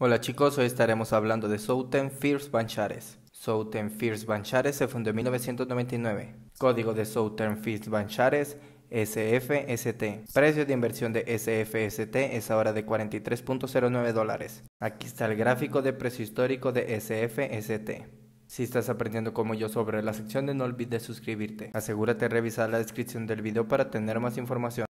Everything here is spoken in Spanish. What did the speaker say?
Hola chicos, hoy estaremos hablando de Southern First Banchares. Southern First Banchares se fundó en 1999. Código de Southern First Banchares SFST. Precio de inversión de SFST es ahora de 43.09 dólares. Aquí está el gráfico de precio histórico de SFST. Si estás aprendiendo como yo sobre la sección no olvides suscribirte. Asegúrate de revisar la descripción del video para tener más información.